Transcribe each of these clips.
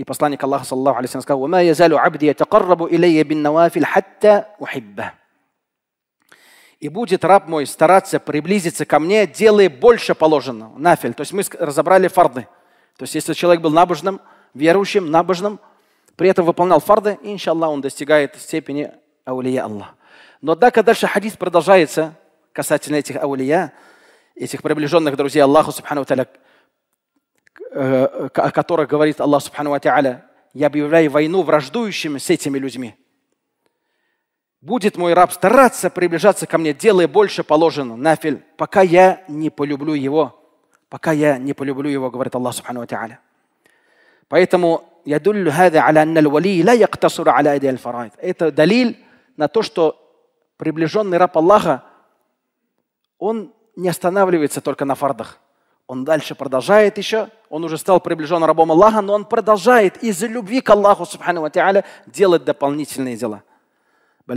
И посланник Аллаха, саллаху алейхи сказал, «Вама язалю абди ятакаррабу илейя бин навафиль хатта ухибба». И будет раб мой стараться приблизиться ко мне, делая больше положенного. Нафиль. То есть мы разобрали фарды. То есть если человек был набожным, верующим, набожным, при этом выполнял фарды, иншаллах, он достигает степени аулия Аллах. Но однако дальше хадис продолжается касательно этих аулия, этих приближенных друзей Аллаху, субхану таля, Э, о которых говорит Аллах Субхану Ва я объявляю войну враждующим с этими людьми. Будет мой раб стараться приближаться ко мне, делая больше положено, нафиль, пока я не полюблю его. Пока я не полюблю его, говорит Аллах Субхану Ва Поэтому يدل هذا على أن الولي لا يقتصر على أداء الفرائض. Это далиль на то, что приближенный раб Аллаха, он не останавливается только на фардах. Он дальше продолжает еще. Он уже стал приближен рабом Аллаха, но он продолжает из-за любви к Аллаху Субхану Ва делать дополнительные дела. То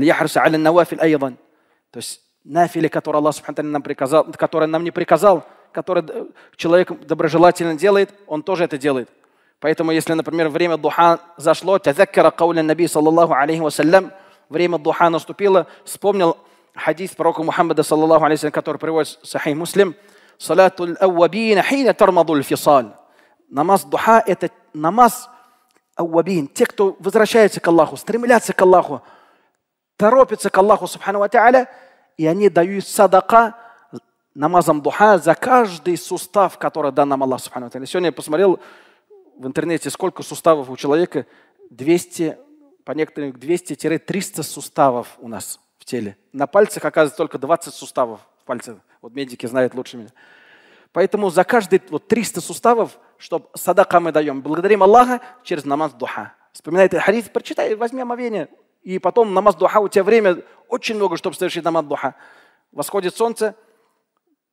есть нафили, которые Аллах Субхану нам приказал, которые нам не приказал, которые э, человек доброжелательно делает, он тоже это делает. Поэтому, если, например, время духа зашло, тазаккара кауля наби, саллаллаху алейхи вассалям, время духа наступило, вспомнил хадис пророка Мухаммада, саллаллаху алейхи который приводит сахи муслим, салятуль ауабина хина тармадуль фисаль. Намаз духа – это намаз ауабин. Те, кто возвращается к Аллаху, стремлятся к Аллаху, торопятся к Аллаху, субхану ва и они дают садака намазом духа за каждый сустав, который дан нам Аллах, субхану ва Сегодня я посмотрел в интернете, сколько суставов у человека. 200, по некоторым 200-300 суставов у нас в теле. На пальцах, оказывается, только 20 суставов в пальцах. Вот медики знают лучше меня. Поэтому за каждые вот 300 суставов, чтобы садака мы даем, благодарим Аллаха через намаз духа. Вспоминай этот хадис, прочитай, возьми омовение. И потом намаз духа, у тебя время очень много, чтобы совершить намаз духа. Восходит солнце,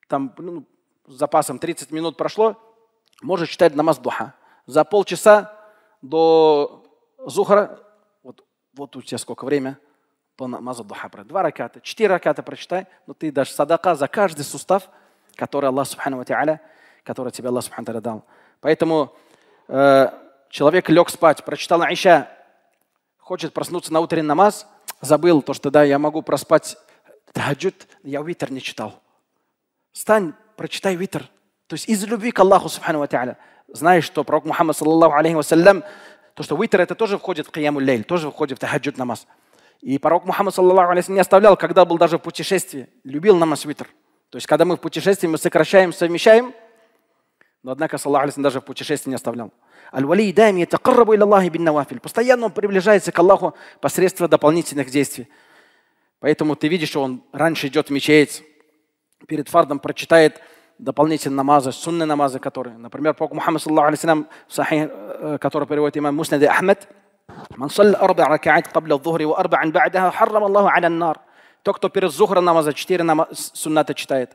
там ну, с запасом 30 минут прошло, можешь читать намаз духа. За полчаса до зухара. вот, вот у тебя сколько время – намазу духа, брат. Два раката, четыре раката прочитай, но ты дашь садака за каждый сустав, который Аллах Субхану Тиаля, который тебе Аллах Субхану дал. Поэтому э, человек лег спать, прочитал Аиша, хочет проснуться на утренний намаз, забыл то, что да, я могу проспать таджуд, я витер не читал. Стань, прочитай витер. То есть из любви к Аллаху Субхану Тиаля. Знаешь, что пророк Мухаммад, саллаллаху алейхи вассалям, то, что витер, это тоже входит в кияму лейль, тоже входит в таджуд намаз. И пророк Мухаммад саллаллаху алейхи не оставлял, когда был даже в путешествии. Любил намаз витр. То есть, когда мы в путешествии, мы сокращаем, совмещаем. Но однако, саллаху алейхи даже в путешествии не оставлял. Аль-Вали даем я такаррабу Аллахи Постоянно он приближается к Аллаху посредством дополнительных действий. Поэтому ты видишь, что он раньше идет в мечеть, перед фардом прочитает дополнительные намазы, сунные намазы, которые, например, Пророк Мухаммад, саллаху алейхи в сахи, э, который переводит имам Муснад Ахмед, من صلى أربع ركعات قبل الظهر وأربعا بعدها حرم الله على النار. Тот, кто перед зухра намаза 4 намаз, сунната читает.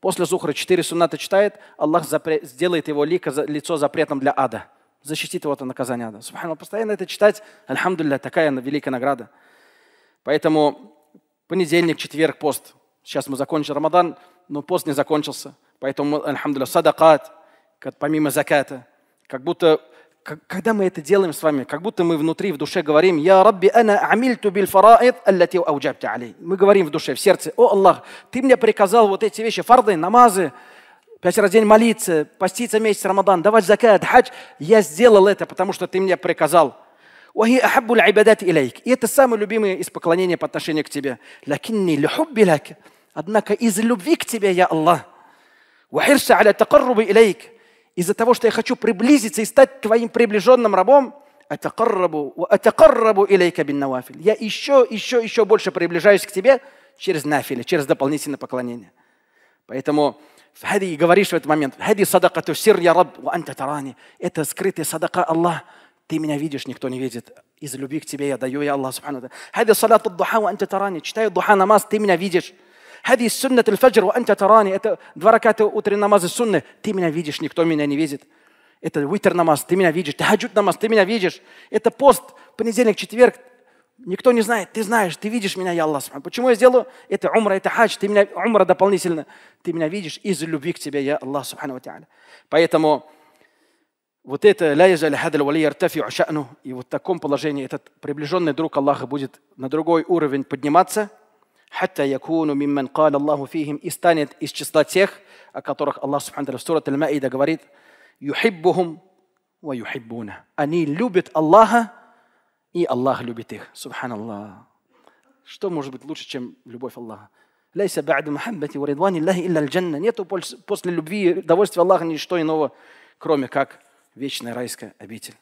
После зухра четыре сунната читает, Аллах запре- сделает его лика, лицо запретом для ада. Защитит его от наказания ада. Субхану, постоянно это читать, альхамдулля, такая великая награда. Поэтому понедельник, четверг, пост. Сейчас мы закончили Рамадан, но пост не закончился. Поэтому, альхамдулля, садакат, помимо заката. Как будто когда мы это делаем с вами, как будто мы внутри, в душе говорим, «Я Рабби, ана амильту биль фараид, аллати ауджабти алей». Мы говорим в душе, в сердце, «О Аллах, Ты мне приказал вот эти вещи, фарды, намазы, пять раз в день молиться, поститься месяц Рамадан, давать закат, хадж. Я сделал это, потому что Ты мне приказал». وهي أحب العبادات إليك. И это самое любимое из поклонения по отношению к тебе. لكني لحب لك. Однако из любви к тебе, я Аллах. وحرص على تقرب إليك из-за того, что я хочу приблизиться и стать твоим приближенным рабом, атакаррабу илейка бин навафиль. Я еще, еще, еще больше приближаюсь к тебе через нафили, через дополнительное поклонение. Поэтому Хади говоришь в этот момент, хади садакату сир я раб, Это скрытая садака Аллах. Ты меня видишь, никто не видит. Из любви к тебе я даю, я Аллах. Хади салату духа, анта тарани. Читаю духа намаз, ты меня видишь. هذه السنة الفجر وأنت تراني это два раката утренней намазы Ты меня видишь, никто меня не видит. Это витер намаз, ты меня видишь. Тахаджуд намаз, ты меня видишь. Это пост, понедельник, четверг, Никто не знает, ты знаешь, ты видишь меня, я Аллах. Почему я сделаю? Это умра, это хадж, ты меня, умра дополнительно. Ты меня видишь из любви к тебе, я Аллах, субхану Поэтому вот это ля и вот в таком положении этот приближенный друг Аллаха будет на другой уровень подниматься – حتى يكونوا ممن قال الله فيهم и из числа тех, о которых Аллах Субхану в Сурат аль говорит, «Юхиббухум ва Они любят Аллаха, и Аллах любит их. Субханаллах. Что может быть лучше, чем любовь Аллаха? Лейса ба'да махаббати ва ридвани Аллахи илля Нету после любви удовольствия Аллаха ничто иного, кроме как вечная райская обитель.